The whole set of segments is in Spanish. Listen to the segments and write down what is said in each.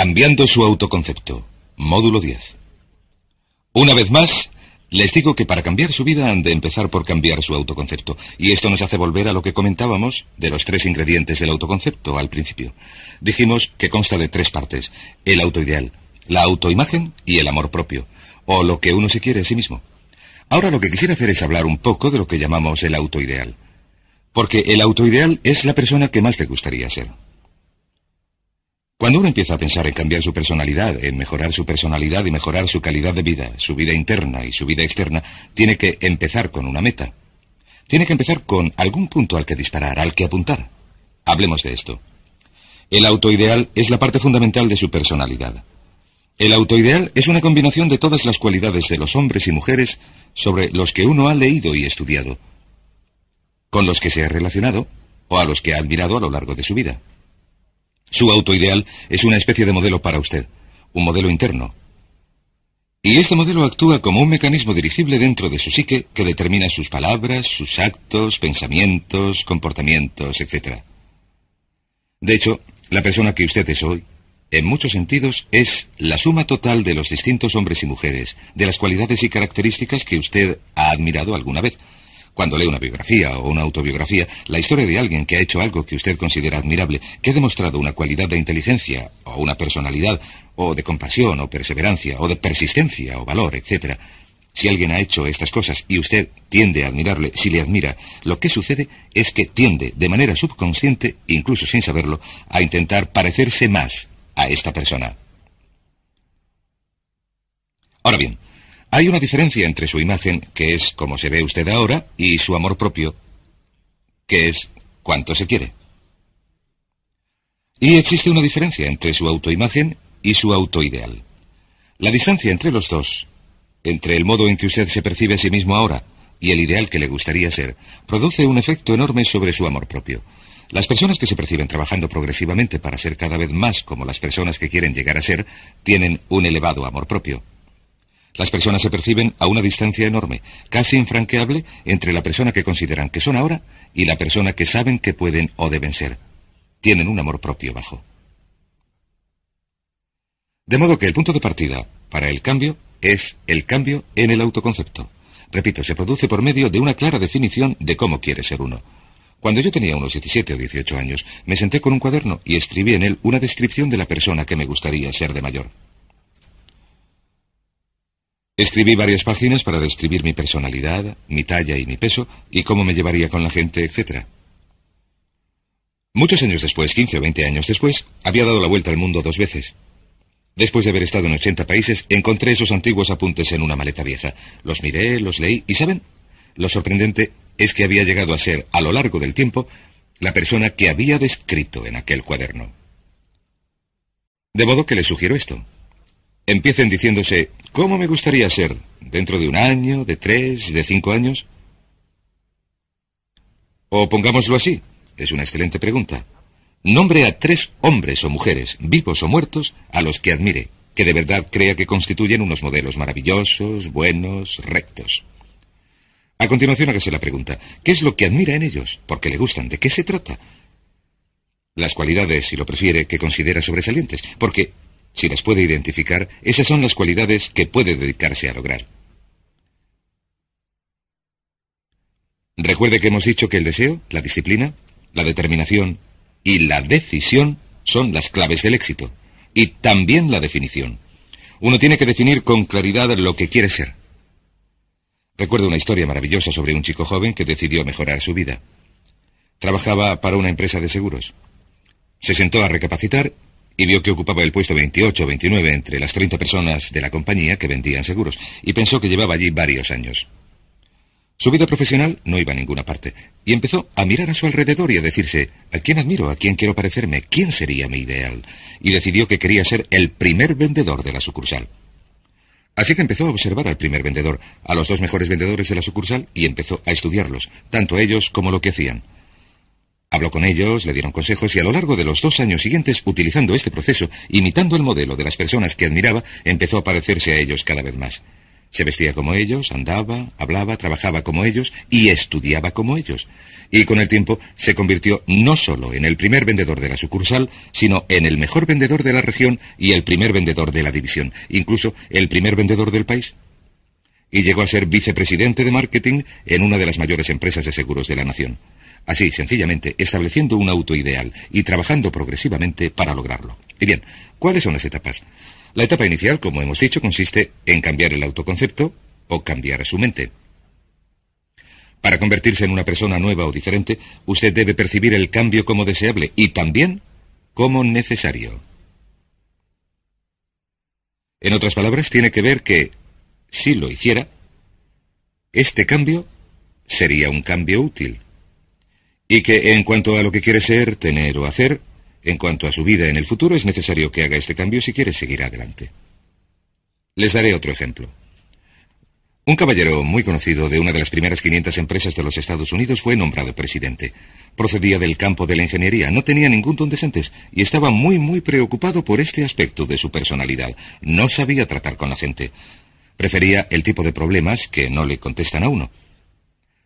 Cambiando su autoconcepto. Módulo 10. Una vez más, les digo que para cambiar su vida han de empezar por cambiar su autoconcepto. Y esto nos hace volver a lo que comentábamos de los tres ingredientes del autoconcepto al principio. Dijimos que consta de tres partes. El autoideal, la autoimagen y el amor propio. O lo que uno se quiere a sí mismo. Ahora lo que quisiera hacer es hablar un poco de lo que llamamos el autoideal. Porque el autoideal es la persona que más le gustaría ser. Cuando uno empieza a pensar en cambiar su personalidad, en mejorar su personalidad y mejorar su calidad de vida, su vida interna y su vida externa, tiene que empezar con una meta. Tiene que empezar con algún punto al que disparar, al que apuntar. Hablemos de esto. El autoideal es la parte fundamental de su personalidad. El autoideal es una combinación de todas las cualidades de los hombres y mujeres sobre los que uno ha leído y estudiado, con los que se ha relacionado o a los que ha admirado a lo largo de su vida. Su auto ideal es una especie de modelo para usted, un modelo interno. Y este modelo actúa como un mecanismo dirigible dentro de su psique que determina sus palabras, sus actos, pensamientos, comportamientos, etc. De hecho, la persona que usted es hoy, en muchos sentidos, es la suma total de los distintos hombres y mujeres, de las cualidades y características que usted ha admirado alguna vez, cuando lee una biografía o una autobiografía, la historia de alguien que ha hecho algo que usted considera admirable, que ha demostrado una cualidad de inteligencia o una personalidad, o de compasión o perseverancia, o de persistencia o valor, etc. Si alguien ha hecho estas cosas y usted tiende a admirarle, si le admira, lo que sucede es que tiende, de manera subconsciente, incluso sin saberlo, a intentar parecerse más a esta persona. Ahora bien, hay una diferencia entre su imagen, que es como se ve usted ahora, y su amor propio, que es cuánto se quiere. Y existe una diferencia entre su autoimagen y su autoideal. La distancia entre los dos, entre el modo en que usted se percibe a sí mismo ahora y el ideal que le gustaría ser, produce un efecto enorme sobre su amor propio. Las personas que se perciben trabajando progresivamente para ser cada vez más como las personas que quieren llegar a ser, tienen un elevado amor propio. Las personas se perciben a una distancia enorme, casi infranqueable, entre la persona que consideran que son ahora y la persona que saben que pueden o deben ser. Tienen un amor propio bajo. De modo que el punto de partida para el cambio es el cambio en el autoconcepto. Repito, se produce por medio de una clara definición de cómo quiere ser uno. Cuando yo tenía unos 17 o 18 años, me senté con un cuaderno y escribí en él una descripción de la persona que me gustaría ser de mayor. Escribí varias páginas para describir mi personalidad, mi talla y mi peso, y cómo me llevaría con la gente, etc. Muchos años después, 15 o 20 años después, había dado la vuelta al mundo dos veces. Después de haber estado en 80 países, encontré esos antiguos apuntes en una maleta vieja. Los miré, los leí, y ¿saben? Lo sorprendente es que había llegado a ser, a lo largo del tiempo, la persona que había descrito en aquel cuaderno. De modo que les sugiero esto. Empiecen diciéndose, ¿Cómo me gustaría ser? ¿Dentro de un año, de tres, de cinco años? O pongámoslo así, es una excelente pregunta. Nombre a tres hombres o mujeres, vivos o muertos, a los que admire, que de verdad crea que constituyen unos modelos maravillosos, buenos, rectos. A continuación hágase la pregunta, ¿qué es lo que admira en ellos? ¿Por qué le gustan? ¿De qué se trata? Las cualidades, si lo prefiere, que considera sobresalientes, porque si las puede identificar, esas son las cualidades que puede dedicarse a lograr. Recuerde que hemos dicho que el deseo, la disciplina, la determinación y la decisión son las claves del éxito, y también la definición. Uno tiene que definir con claridad lo que quiere ser. Recuerdo una historia maravillosa sobre un chico joven que decidió mejorar su vida. Trabajaba para una empresa de seguros. Se sentó a recapacitar y vio que ocupaba el puesto 28 o 29 entre las 30 personas de la compañía que vendían seguros, y pensó que llevaba allí varios años. Su vida profesional no iba a ninguna parte, y empezó a mirar a su alrededor y a decirse, ¿a quién admiro? ¿A quién quiero parecerme? ¿Quién sería mi ideal? Y decidió que quería ser el primer vendedor de la sucursal. Así que empezó a observar al primer vendedor, a los dos mejores vendedores de la sucursal, y empezó a estudiarlos, tanto a ellos como lo que hacían. Habló con ellos, le dieron consejos y a lo largo de los dos años siguientes, utilizando este proceso, imitando el modelo de las personas que admiraba, empezó a parecerse a ellos cada vez más. Se vestía como ellos, andaba, hablaba, trabajaba como ellos y estudiaba como ellos. Y con el tiempo se convirtió no solo en el primer vendedor de la sucursal, sino en el mejor vendedor de la región y el primer vendedor de la división, incluso el primer vendedor del país. Y llegó a ser vicepresidente de marketing en una de las mayores empresas de seguros de la nación. Así, sencillamente, estableciendo un autoideal y trabajando progresivamente para lograrlo. Y bien, ¿cuáles son las etapas? La etapa inicial, como hemos dicho, consiste en cambiar el autoconcepto o cambiar su mente. Para convertirse en una persona nueva o diferente, usted debe percibir el cambio como deseable y también como necesario. En otras palabras, tiene que ver que, si lo hiciera, este cambio sería un cambio útil y que en cuanto a lo que quiere ser, tener o hacer, en cuanto a su vida en el futuro, es necesario que haga este cambio si quiere seguir adelante. Les daré otro ejemplo. Un caballero muy conocido de una de las primeras 500 empresas de los Estados Unidos fue nombrado presidente. Procedía del campo de la ingeniería, no tenía ningún don de gentes y estaba muy muy preocupado por este aspecto de su personalidad. No sabía tratar con la gente. Prefería el tipo de problemas que no le contestan a uno.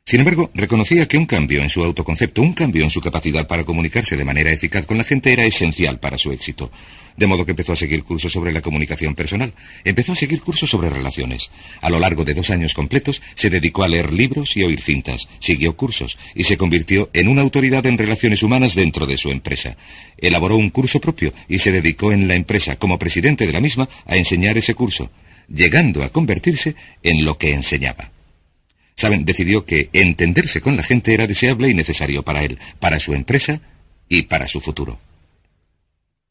Sin embargo, reconocía que un cambio en su autoconcepto, un cambio en su capacidad para comunicarse de manera eficaz con la gente era esencial para su éxito. De modo que empezó a seguir cursos sobre la comunicación personal, empezó a seguir cursos sobre relaciones. A lo largo de dos años completos se dedicó a leer libros y oír cintas, siguió cursos y se convirtió en una autoridad en relaciones humanas dentro de su empresa. Elaboró un curso propio y se dedicó en la empresa, como presidente de la misma, a enseñar ese curso, llegando a convertirse en lo que enseñaba. Saben, decidió que entenderse con la gente era deseable y necesario para él, para su empresa y para su futuro.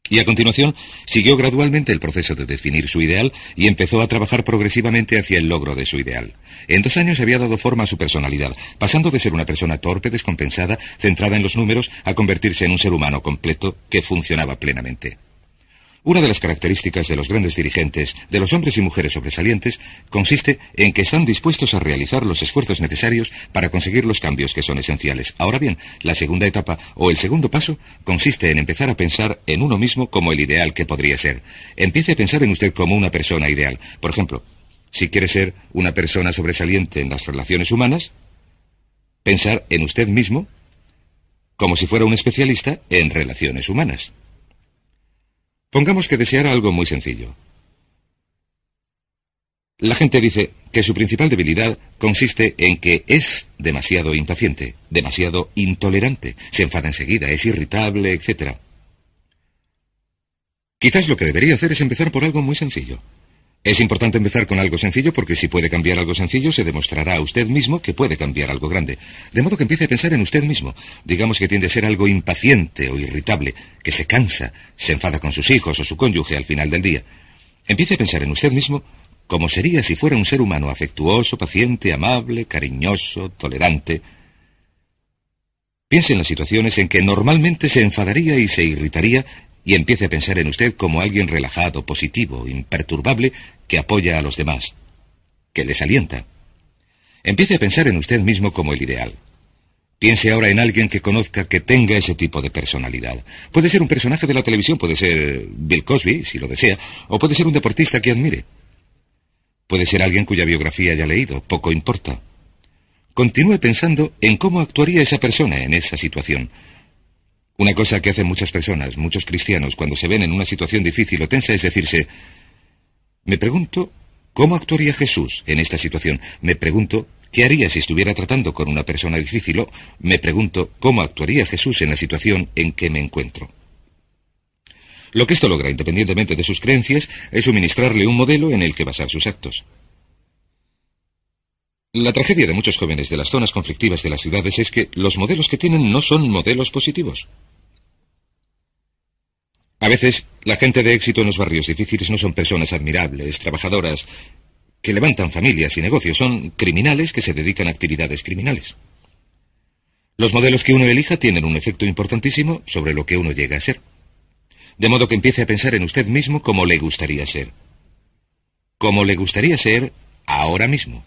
Y a continuación siguió gradualmente el proceso de definir su ideal y empezó a trabajar progresivamente hacia el logro de su ideal. En dos años había dado forma a su personalidad, pasando de ser una persona torpe, descompensada, centrada en los números, a convertirse en un ser humano completo que funcionaba plenamente. Una de las características de los grandes dirigentes, de los hombres y mujeres sobresalientes, consiste en que están dispuestos a realizar los esfuerzos necesarios para conseguir los cambios que son esenciales. Ahora bien, la segunda etapa o el segundo paso consiste en empezar a pensar en uno mismo como el ideal que podría ser. Empiece a pensar en usted como una persona ideal. Por ejemplo, si quiere ser una persona sobresaliente en las relaciones humanas, pensar en usted mismo como si fuera un especialista en relaciones humanas. Pongamos que deseara algo muy sencillo. La gente dice que su principal debilidad consiste en que es demasiado impaciente, demasiado intolerante, se enfada enseguida, es irritable, etc. Quizás lo que debería hacer es empezar por algo muy sencillo. Es importante empezar con algo sencillo porque si puede cambiar algo sencillo se demostrará a usted mismo que puede cambiar algo grande. De modo que empiece a pensar en usted mismo. Digamos que tiende a ser algo impaciente o irritable, que se cansa, se enfada con sus hijos o su cónyuge al final del día. Empiece a pensar en usted mismo como sería si fuera un ser humano afectuoso, paciente, amable, cariñoso, tolerante. Piense en las situaciones en que normalmente se enfadaría y se irritaría y empiece a pensar en usted como alguien relajado, positivo, imperturbable, que apoya a los demás, que les alienta. Empiece a pensar en usted mismo como el ideal. Piense ahora en alguien que conozca que tenga ese tipo de personalidad. Puede ser un personaje de la televisión, puede ser Bill Cosby, si lo desea, o puede ser un deportista que admire. Puede ser alguien cuya biografía haya leído, poco importa. Continúe pensando en cómo actuaría esa persona en esa situación. Una cosa que hacen muchas personas, muchos cristianos, cuando se ven en una situación difícil o tensa es decirse, me pregunto cómo actuaría Jesús en esta situación, me pregunto qué haría si estuviera tratando con una persona difícil o me pregunto cómo actuaría Jesús en la situación en que me encuentro. Lo que esto logra, independientemente de sus creencias, es suministrarle un modelo en el que basar sus actos. La tragedia de muchos jóvenes de las zonas conflictivas de las ciudades es que los modelos que tienen no son modelos positivos. A veces, la gente de éxito en los barrios difíciles no son personas admirables, trabajadoras, que levantan familias y negocios, son criminales que se dedican a actividades criminales. Los modelos que uno elija tienen un efecto importantísimo sobre lo que uno llega a ser. De modo que empiece a pensar en usted mismo como le gustaría ser. Como le gustaría ser ahora mismo.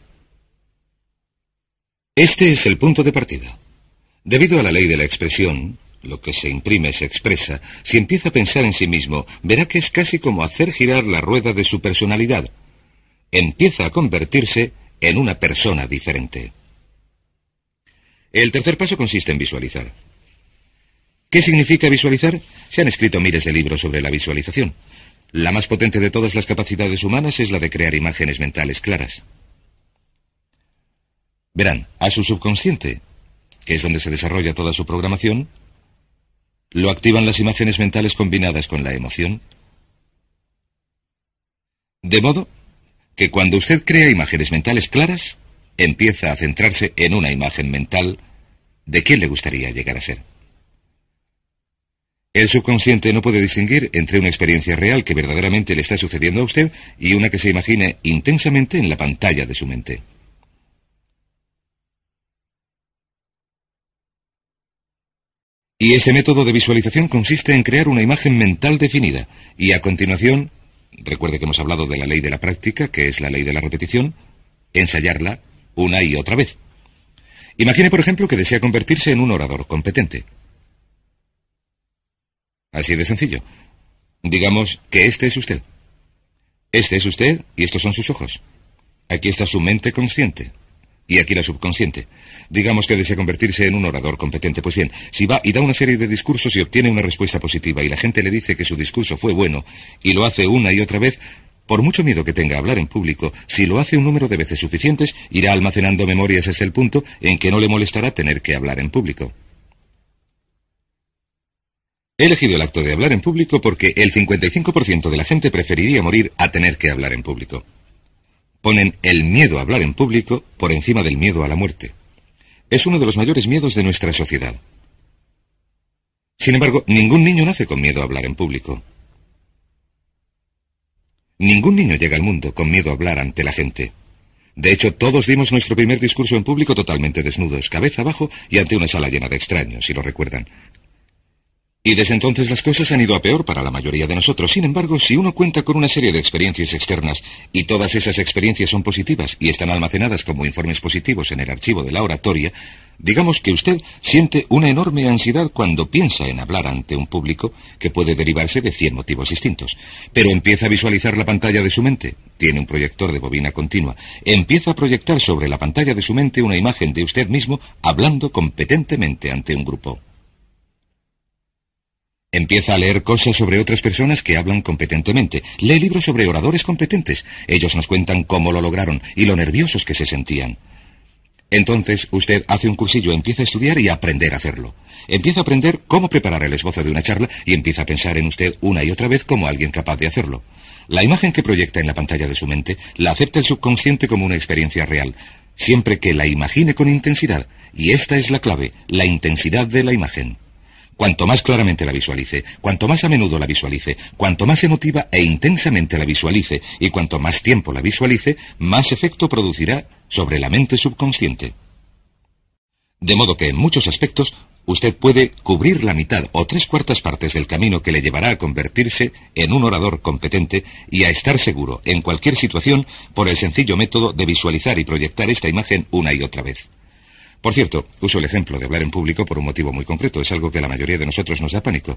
Este es el punto de partida. Debido a la ley de la expresión, lo que se imprime se expresa, si empieza a pensar en sí mismo, verá que es casi como hacer girar la rueda de su personalidad. Empieza a convertirse en una persona diferente. El tercer paso consiste en visualizar. ¿Qué significa visualizar? Se han escrito miles de libros sobre la visualización. La más potente de todas las capacidades humanas es la de crear imágenes mentales claras. Verán, a su subconsciente, que es donde se desarrolla toda su programación, ¿Lo activan las imágenes mentales combinadas con la emoción? De modo que cuando usted crea imágenes mentales claras, empieza a centrarse en una imagen mental de quién le gustaría llegar a ser. El subconsciente no puede distinguir entre una experiencia real que verdaderamente le está sucediendo a usted y una que se imagine intensamente en la pantalla de su mente. Y ese método de visualización consiste en crear una imagen mental definida y a continuación, recuerde que hemos hablado de la ley de la práctica, que es la ley de la repetición, ensayarla una y otra vez. Imagine, por ejemplo, que desea convertirse en un orador competente. Así de sencillo. Digamos que este es usted. Este es usted y estos son sus ojos. Aquí está su mente consciente, y aquí la subconsciente. Digamos que desea convertirse en un orador competente. Pues bien, si va y da una serie de discursos y obtiene una respuesta positiva y la gente le dice que su discurso fue bueno y lo hace una y otra vez, por mucho miedo que tenga a hablar en público, si lo hace un número de veces suficientes, irá almacenando memorias hasta el punto en que no le molestará tener que hablar en público. He elegido el acto de hablar en público porque el 55% de la gente preferiría morir a tener que hablar en público ponen el miedo a hablar en público por encima del miedo a la muerte. Es uno de los mayores miedos de nuestra sociedad. Sin embargo, ningún niño nace con miedo a hablar en público. Ningún niño llega al mundo con miedo a hablar ante la gente. De hecho, todos dimos nuestro primer discurso en público totalmente desnudos, cabeza abajo y ante una sala llena de extraños, si lo recuerdan. Y desde entonces las cosas han ido a peor para la mayoría de nosotros. Sin embargo, si uno cuenta con una serie de experiencias externas y todas esas experiencias son positivas y están almacenadas como informes positivos en el archivo de la oratoria, digamos que usted siente una enorme ansiedad cuando piensa en hablar ante un público que puede derivarse de 100 motivos distintos. Pero empieza a visualizar la pantalla de su mente. Tiene un proyector de bobina continua. Empieza a proyectar sobre la pantalla de su mente una imagen de usted mismo hablando competentemente ante un grupo. Empieza a leer cosas sobre otras personas que hablan competentemente. Lee libros sobre oradores competentes. Ellos nos cuentan cómo lo lograron y lo nerviosos que se sentían. Entonces usted hace un cursillo, empieza a estudiar y aprender a hacerlo. Empieza a aprender cómo preparar el esbozo de una charla y empieza a pensar en usted una y otra vez como alguien capaz de hacerlo. La imagen que proyecta en la pantalla de su mente la acepta el subconsciente como una experiencia real, siempre que la imagine con intensidad. Y esta es la clave, la intensidad de la imagen. Cuanto más claramente la visualice, cuanto más a menudo la visualice, cuanto más emotiva e intensamente la visualice y cuanto más tiempo la visualice, más efecto producirá sobre la mente subconsciente. De modo que en muchos aspectos usted puede cubrir la mitad o tres cuartas partes del camino que le llevará a convertirse en un orador competente y a estar seguro en cualquier situación por el sencillo método de visualizar y proyectar esta imagen una y otra vez. Por cierto, uso el ejemplo de hablar en público por un motivo muy concreto. Es algo que la mayoría de nosotros nos da pánico.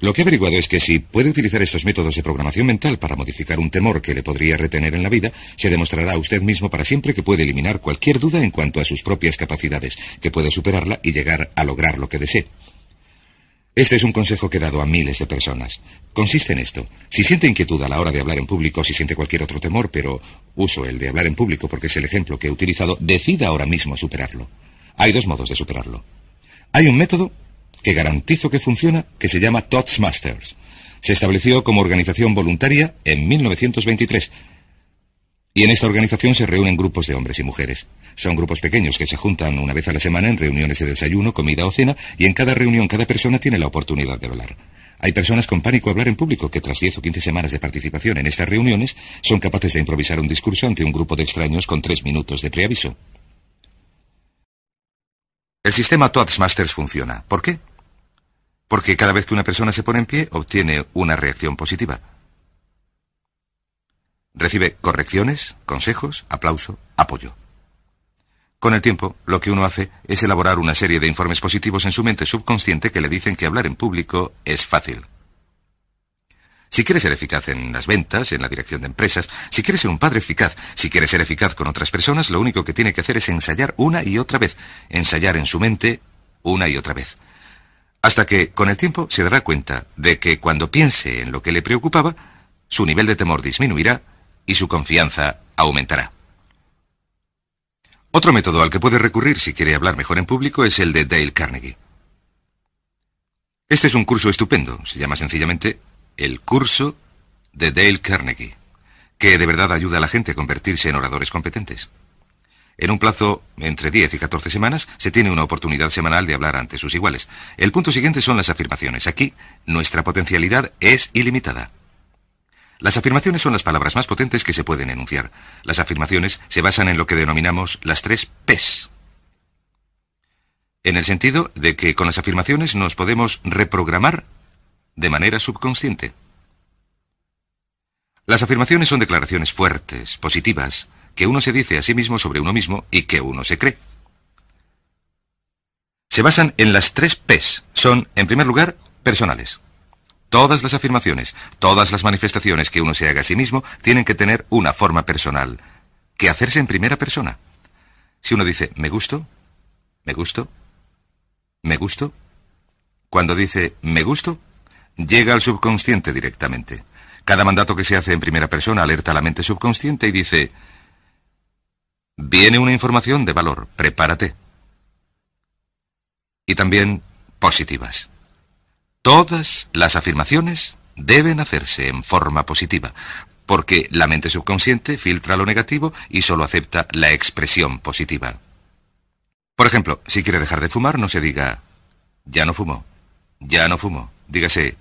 Lo que he averiguado es que si puede utilizar estos métodos de programación mental para modificar un temor que le podría retener en la vida, se demostrará a usted mismo para siempre que puede eliminar cualquier duda en cuanto a sus propias capacidades, que puede superarla y llegar a lograr lo que desee. Este es un consejo que he dado a miles de personas. Consiste en esto. Si siente inquietud a la hora de hablar en público, si siente cualquier otro temor, pero uso el de hablar en público porque es el ejemplo que he utilizado, decida ahora mismo superarlo. Hay dos modos de superarlo. Hay un método que garantizo que funciona, que se llama Toastmasters. Se estableció como organización voluntaria en 1923. Y en esta organización se reúnen grupos de hombres y mujeres. Son grupos pequeños que se juntan una vez a la semana en reuniones de desayuno, comida o cena y en cada reunión cada persona tiene la oportunidad de hablar. Hay personas con pánico a hablar en público que tras 10 o 15 semanas de participación en estas reuniones son capaces de improvisar un discurso ante un grupo de extraños con 3 minutos de preaviso. El sistema Masters funciona. ¿Por qué? Porque cada vez que una persona se pone en pie obtiene una reacción positiva. Recibe correcciones, consejos, aplauso, apoyo. Con el tiempo, lo que uno hace es elaborar una serie de informes positivos en su mente subconsciente que le dicen que hablar en público es fácil. Si quiere ser eficaz en las ventas, en la dirección de empresas, si quiere ser un padre eficaz, si quiere ser eficaz con otras personas, lo único que tiene que hacer es ensayar una y otra vez, ensayar en su mente una y otra vez. Hasta que, con el tiempo, se dará cuenta de que cuando piense en lo que le preocupaba, su nivel de temor disminuirá y su confianza aumentará. Otro método al que puede recurrir si quiere hablar mejor en público es el de Dale Carnegie. Este es un curso estupendo, se llama sencillamente El curso de Dale Carnegie, que de verdad ayuda a la gente a convertirse en oradores competentes. En un plazo entre 10 y 14 semanas se tiene una oportunidad semanal de hablar ante sus iguales. El punto siguiente son las afirmaciones. Aquí nuestra potencialidad es ilimitada. Las afirmaciones son las palabras más potentes que se pueden enunciar. Las afirmaciones se basan en lo que denominamos las tres Ps. En el sentido de que con las afirmaciones nos podemos reprogramar de manera subconsciente. Las afirmaciones son declaraciones fuertes, positivas, que uno se dice a sí mismo sobre uno mismo y que uno se cree. Se basan en las tres Ps. Son, en primer lugar, personales. Todas las afirmaciones, todas las manifestaciones que uno se haga a sí mismo tienen que tener una forma personal, que hacerse en primera persona. Si uno dice, me gusto, me gusto, me gusto, cuando dice, me gusto, llega al subconsciente directamente. Cada mandato que se hace en primera persona alerta a la mente subconsciente y dice, viene una información de valor, prepárate. Y también positivas. Todas las afirmaciones deben hacerse en forma positiva, porque la mente subconsciente filtra lo negativo y solo acepta la expresión positiva. Por ejemplo, si quiere dejar de fumar, no se diga, ya no fumo, ya no fumo. Dígase,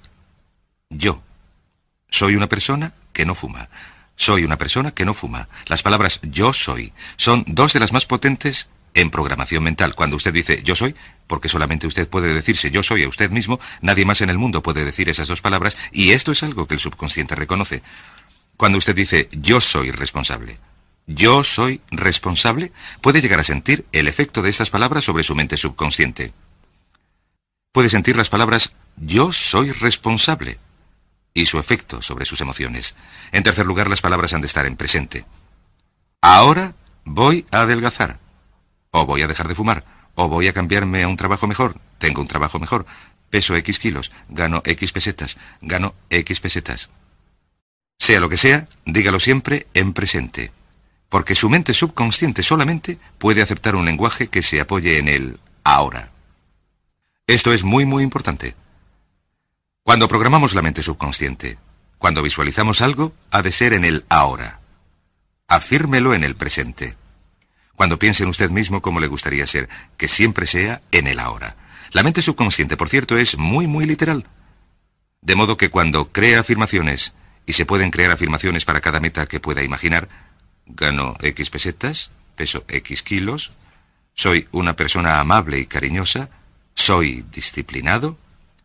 yo. Soy una persona que no fuma. Soy una persona que no fuma. Las palabras yo soy son dos de las más potentes en programación mental. Cuando usted dice yo soy, porque solamente usted puede decirse yo soy a usted mismo, nadie más en el mundo puede decir esas dos palabras, y esto es algo que el subconsciente reconoce. Cuando usted dice yo soy responsable, yo soy responsable, puede llegar a sentir el efecto de estas palabras sobre su mente subconsciente. Puede sentir las palabras yo soy responsable y su efecto sobre sus emociones. En tercer lugar, las palabras han de estar en presente. Ahora voy a adelgazar. O voy a dejar de fumar, o voy a cambiarme a un trabajo mejor, tengo un trabajo mejor, peso X kilos, gano X pesetas, gano X pesetas. Sea lo que sea, dígalo siempre en presente, porque su mente subconsciente solamente puede aceptar un lenguaje que se apoye en el ahora. Esto es muy muy importante. Cuando programamos la mente subconsciente, cuando visualizamos algo, ha de ser en el ahora. Afírmelo en el presente. Cuando piense en usted mismo cómo le gustaría ser, que siempre sea en el ahora. La mente subconsciente, por cierto, es muy, muy literal. De modo que cuando crea afirmaciones, y se pueden crear afirmaciones para cada meta que pueda imaginar, gano X pesetas, peso X kilos, soy una persona amable y cariñosa, soy disciplinado,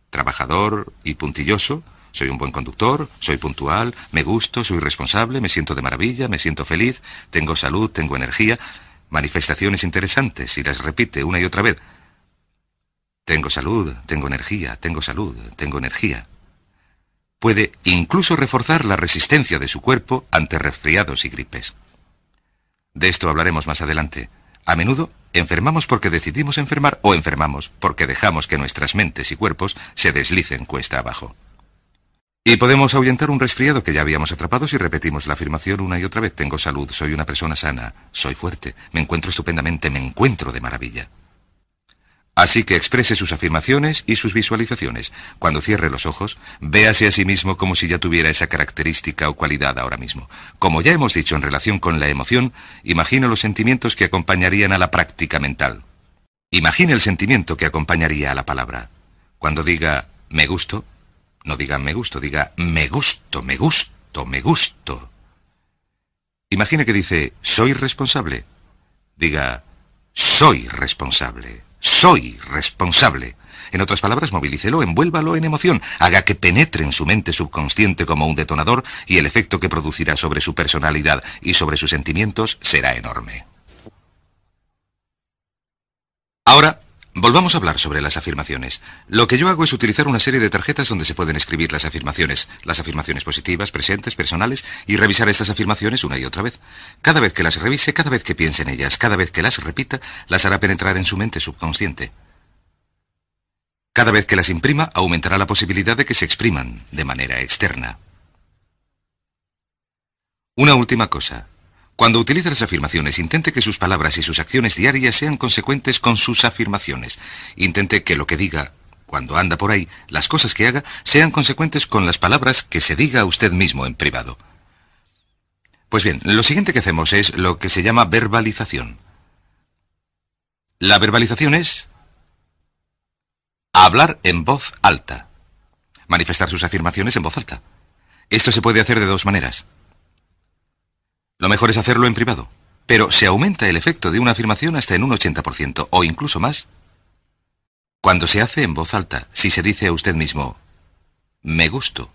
trabajador y puntilloso, soy un buen conductor, soy puntual, me gusto, soy responsable, me siento de maravilla, me siento feliz, tengo salud, tengo energía manifestaciones interesantes y las repite una y otra vez. Tengo salud, tengo energía, tengo salud, tengo energía. Puede incluso reforzar la resistencia de su cuerpo ante resfriados y gripes. De esto hablaremos más adelante. A menudo enfermamos porque decidimos enfermar o enfermamos porque dejamos que nuestras mentes y cuerpos se deslicen cuesta abajo. Y podemos ahuyentar un resfriado que ya habíamos atrapado si repetimos la afirmación una y otra vez. Tengo salud, soy una persona sana, soy fuerte, me encuentro estupendamente, me encuentro de maravilla. Así que exprese sus afirmaciones y sus visualizaciones. Cuando cierre los ojos, véase a sí mismo como si ya tuviera esa característica o cualidad ahora mismo. Como ya hemos dicho en relación con la emoción, imagina los sentimientos que acompañarían a la práctica mental. Imagine el sentimiento que acompañaría a la palabra. Cuando diga me gusto, no diga me gusto, diga me gusto, me gusto, me gusto. Imagine que dice soy responsable. Diga soy responsable, soy responsable. En otras palabras, movilícelo, envuélvalo en emoción, haga que penetre en su mente subconsciente como un detonador y el efecto que producirá sobre su personalidad y sobre sus sentimientos será enorme. Ahora Volvamos a hablar sobre las afirmaciones. Lo que yo hago es utilizar una serie de tarjetas donde se pueden escribir las afirmaciones, las afirmaciones positivas, presentes, personales, y revisar estas afirmaciones una y otra vez. Cada vez que las revise, cada vez que piense en ellas, cada vez que las repita, las hará penetrar en su mente subconsciente. Cada vez que las imprima, aumentará la posibilidad de que se expriman de manera externa. Una última cosa. Cuando utilice las afirmaciones, intente que sus palabras y sus acciones diarias sean consecuentes con sus afirmaciones. Intente que lo que diga cuando anda por ahí, las cosas que haga, sean consecuentes con las palabras que se diga a usted mismo en privado. Pues bien, lo siguiente que hacemos es lo que se llama verbalización. La verbalización es hablar en voz alta, manifestar sus afirmaciones en voz alta. Esto se puede hacer de dos maneras. Lo mejor es hacerlo en privado. Pero se aumenta el efecto de una afirmación hasta en un 80% o incluso más. Cuando se hace en voz alta, si se dice a usted mismo, me gusto.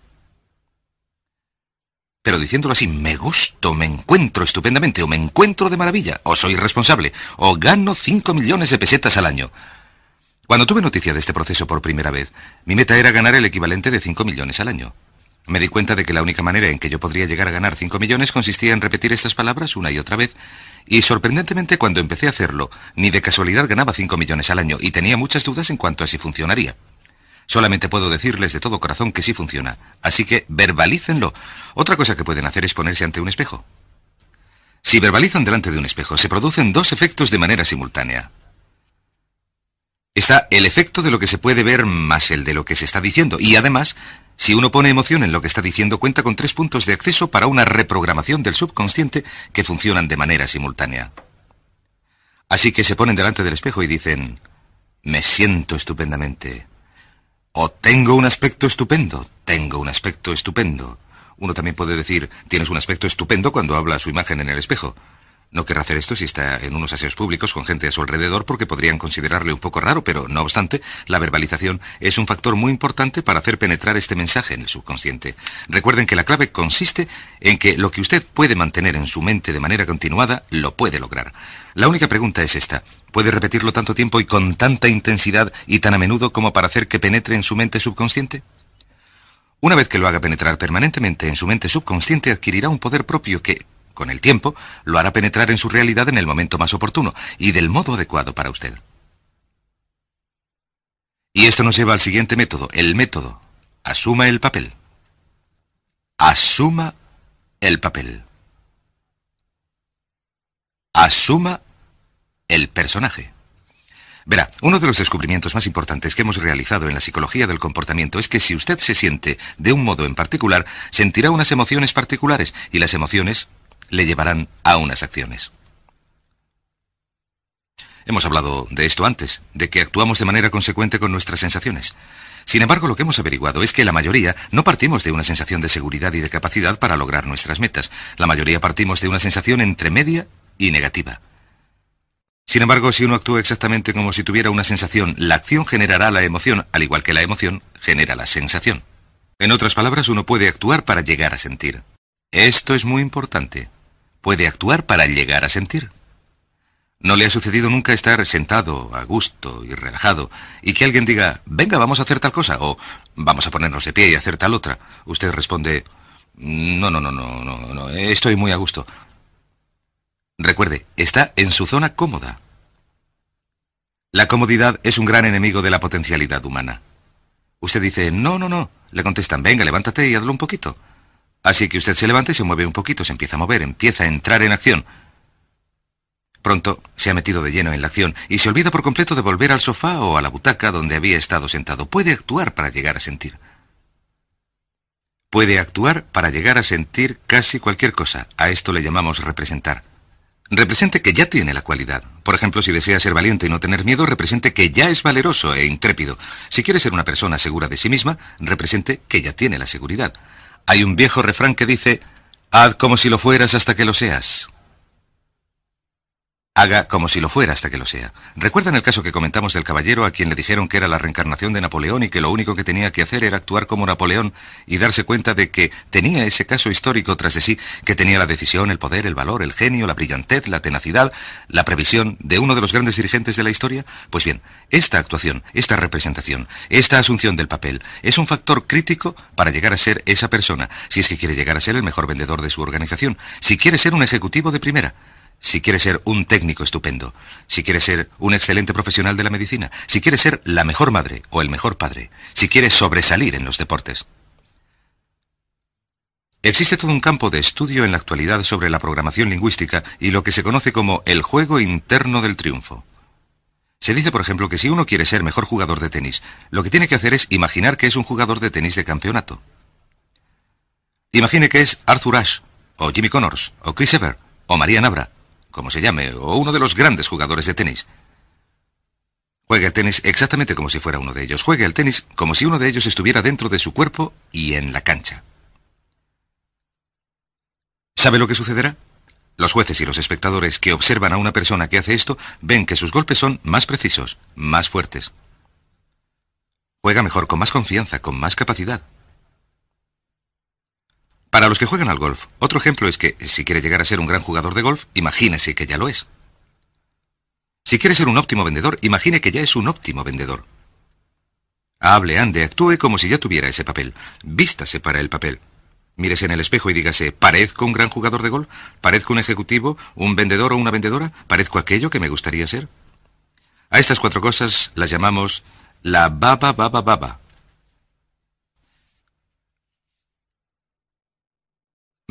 Pero diciéndolo así, me gusto, me encuentro estupendamente, o me encuentro de maravilla, o soy responsable, o gano 5 millones de pesetas al año. Cuando tuve noticia de este proceso por primera vez, mi meta era ganar el equivalente de 5 millones al año. Me di cuenta de que la única manera en que yo podría llegar a ganar 5 millones consistía en repetir estas palabras una y otra vez, y sorprendentemente cuando empecé a hacerlo, ni de casualidad ganaba 5 millones al año y tenía muchas dudas en cuanto a si funcionaría. Solamente puedo decirles de todo corazón que sí funciona, así que verbalícenlo. Otra cosa que pueden hacer es ponerse ante un espejo. Si verbalizan delante de un espejo, se producen dos efectos de manera simultánea. Está el efecto de lo que se puede ver más el de lo que se está diciendo, y además si uno pone emoción en lo que está diciendo, cuenta con tres puntos de acceso para una reprogramación del subconsciente que funcionan de manera simultánea. Así que se ponen delante del espejo y dicen, me siento estupendamente. O tengo un aspecto estupendo, tengo un aspecto estupendo. Uno también puede decir, tienes un aspecto estupendo cuando habla a su imagen en el espejo. No querrá hacer esto si está en unos aseos públicos con gente a su alrededor porque podrían considerarle un poco raro, pero no obstante, la verbalización es un factor muy importante para hacer penetrar este mensaje en el subconsciente. Recuerden que la clave consiste en que lo que usted puede mantener en su mente de manera continuada, lo puede lograr. La única pregunta es esta. ¿Puede repetirlo tanto tiempo y con tanta intensidad y tan a menudo como para hacer que penetre en su mente subconsciente? Una vez que lo haga penetrar permanentemente en su mente subconsciente, adquirirá un poder propio que, con el tiempo, lo hará penetrar en su realidad en el momento más oportuno y del modo adecuado para usted. Y esto nos lleva al siguiente método, el método. Asuma el papel. Asuma el papel. Asuma el personaje. Verá, uno de los descubrimientos más importantes que hemos realizado en la psicología del comportamiento es que si usted se siente de un modo en particular, sentirá unas emociones particulares y las emociones le llevarán a unas acciones. Hemos hablado de esto antes, de que actuamos de manera consecuente con nuestras sensaciones. Sin embargo, lo que hemos averiguado es que la mayoría no partimos de una sensación de seguridad y de capacidad para lograr nuestras metas. La mayoría partimos de una sensación entre media y negativa. Sin embargo, si uno actúa exactamente como si tuviera una sensación, la acción generará la emoción, al igual que la emoción genera la sensación. En otras palabras, uno puede actuar para llegar a sentir. Esto es muy importante puede actuar para llegar a sentir. ¿No le ha sucedido nunca estar sentado, a gusto y relajado, y que alguien diga, venga, vamos a hacer tal cosa, o vamos a ponernos de pie y hacer tal otra? Usted responde, no, no, no, no, no, no, estoy muy a gusto. Recuerde, está en su zona cómoda. La comodidad es un gran enemigo de la potencialidad humana. Usted dice, no, no, no. Le contestan, venga, levántate y hazlo un poquito. Así que usted se levanta y se mueve un poquito, se empieza a mover, empieza a entrar en acción. Pronto se ha metido de lleno en la acción y se olvida por completo de volver al sofá o a la butaca donde había estado sentado. Puede actuar para llegar a sentir. Puede actuar para llegar a sentir casi cualquier cosa. A esto le llamamos representar. Represente que ya tiene la cualidad. Por ejemplo, si desea ser valiente y no tener miedo, represente que ya es valeroso e intrépido. Si quiere ser una persona segura de sí misma, represente que ya tiene la seguridad. Hay un viejo refrán que dice, haz como si lo fueras hasta que lo seas. Haga como si lo fuera hasta que lo sea. ¿Recuerdan el caso que comentamos del caballero a quien le dijeron que era la reencarnación de Napoleón y que lo único que tenía que hacer era actuar como Napoleón y darse cuenta de que tenía ese caso histórico tras de sí, que tenía la decisión, el poder, el valor, el genio, la brillantez, la tenacidad, la previsión de uno de los grandes dirigentes de la historia? Pues bien, esta actuación, esta representación, esta asunción del papel es un factor crítico para llegar a ser esa persona, si es que quiere llegar a ser el mejor vendedor de su organización, si quiere ser un ejecutivo de primera, si quiere ser un técnico estupendo, si quiere ser un excelente profesional de la medicina, si quiere ser la mejor madre o el mejor padre, si quiere sobresalir en los deportes. Existe todo un campo de estudio en la actualidad sobre la programación lingüística y lo que se conoce como el juego interno del triunfo. Se dice, por ejemplo, que si uno quiere ser mejor jugador de tenis, lo que tiene que hacer es imaginar que es un jugador de tenis de campeonato. Imagine que es Arthur Ashe, o Jimmy Connors, o Chris Ever, o María Nabra, como se llame, o uno de los grandes jugadores de tenis. Juega el tenis exactamente como si fuera uno de ellos. Juega el tenis como si uno de ellos estuviera dentro de su cuerpo y en la cancha. ¿Sabe lo que sucederá? Los jueces y los espectadores que observan a una persona que hace esto ven que sus golpes son más precisos, más fuertes. Juega mejor, con más confianza, con más capacidad. Para los que juegan al golf, otro ejemplo es que, si quiere llegar a ser un gran jugador de golf, imagínese que ya lo es. Si quiere ser un óptimo vendedor, imagine que ya es un óptimo vendedor. Hable, ande, actúe como si ya tuviera ese papel. Vístase para el papel. Mírese en el espejo y dígase, ¿parezco un gran jugador de golf? ¿Parezco un ejecutivo, un vendedor o una vendedora? ¿Parezco aquello que me gustaría ser? A estas cuatro cosas las llamamos la baba baba baba,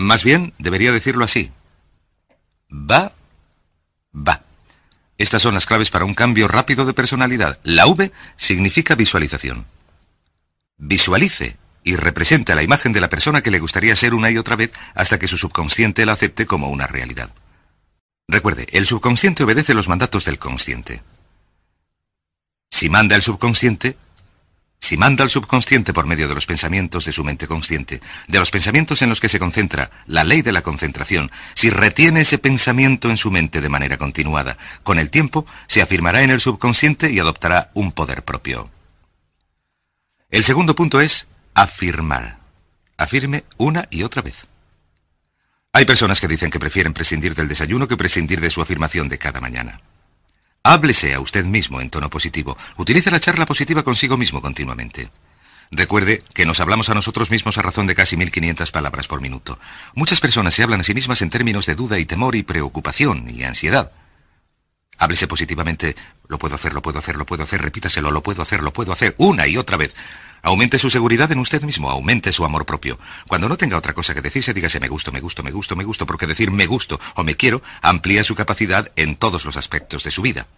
Más bien, debería decirlo así. Va, va. Estas son las claves para un cambio rápido de personalidad. La V significa visualización. Visualice y representa la imagen de la persona que le gustaría ser una y otra vez hasta que su subconsciente la acepte como una realidad. Recuerde, el subconsciente obedece los mandatos del consciente. Si manda el subconsciente, si manda al subconsciente por medio de los pensamientos de su mente consciente, de los pensamientos en los que se concentra, la ley de la concentración, si retiene ese pensamiento en su mente de manera continuada, con el tiempo se afirmará en el subconsciente y adoptará un poder propio. El segundo punto es afirmar. Afirme una y otra vez. Hay personas que dicen que prefieren prescindir del desayuno que prescindir de su afirmación de cada mañana. Háblese a usted mismo en tono positivo. Utilice la charla positiva consigo mismo continuamente. Recuerde que nos hablamos a nosotros mismos a razón de casi 1.500 palabras por minuto. Muchas personas se hablan a sí mismas en términos de duda y temor y preocupación y ansiedad. Háblese positivamente, lo puedo hacer, lo puedo hacer, lo puedo hacer, repítaselo, lo puedo hacer, lo puedo hacer, una y otra vez. Aumente su seguridad en usted mismo, aumente su amor propio. Cuando no tenga otra cosa que decirse, dígase me gusto, me gusto, me gusto, me gusto, porque decir me gusto o me quiero amplía su capacidad en todos los aspectos de su vida.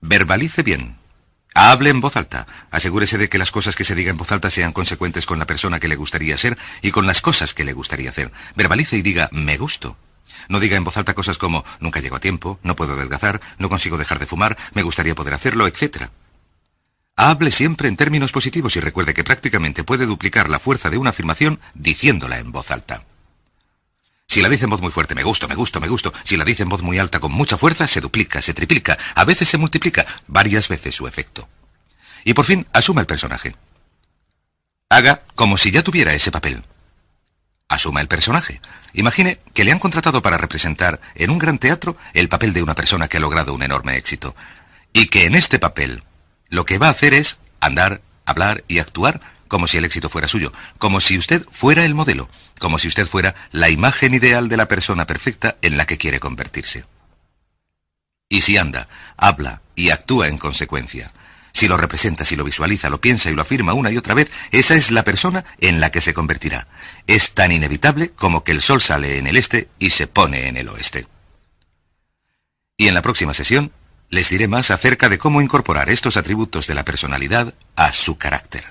Verbalice bien. Hable en voz alta. Asegúrese de que las cosas que se diga en voz alta sean consecuentes con la persona que le gustaría ser y con las cosas que le gustaría hacer. Verbalice y diga me gusto. No diga en voz alta cosas como nunca llego a tiempo, no puedo adelgazar, no consigo dejar de fumar, me gustaría poder hacerlo, etc. Hable siempre en términos positivos y recuerde que prácticamente puede duplicar la fuerza de una afirmación diciéndola en voz alta. Si la dice en voz muy fuerte, me gusta, me gusta, me gusta. Si la dice en voz muy alta con mucha fuerza, se duplica, se triplica, a veces se multiplica, varias veces su efecto. Y por fin, asuma el personaje. Haga como si ya tuviera ese papel. Asuma el personaje. Imagine que le han contratado para representar en un gran teatro el papel de una persona que ha logrado un enorme éxito. Y que en este papel lo que va a hacer es andar, hablar y actuar como si el éxito fuera suyo, como si usted fuera el modelo, como si usted fuera la imagen ideal de la persona perfecta en la que quiere convertirse. Y si anda, habla y actúa en consecuencia, si lo representa, si lo visualiza, lo piensa y lo afirma una y otra vez, esa es la persona en la que se convertirá. Es tan inevitable como que el sol sale en el este y se pone en el oeste. Y en la próxima sesión les diré más acerca de cómo incorporar estos atributos de la personalidad a su carácter.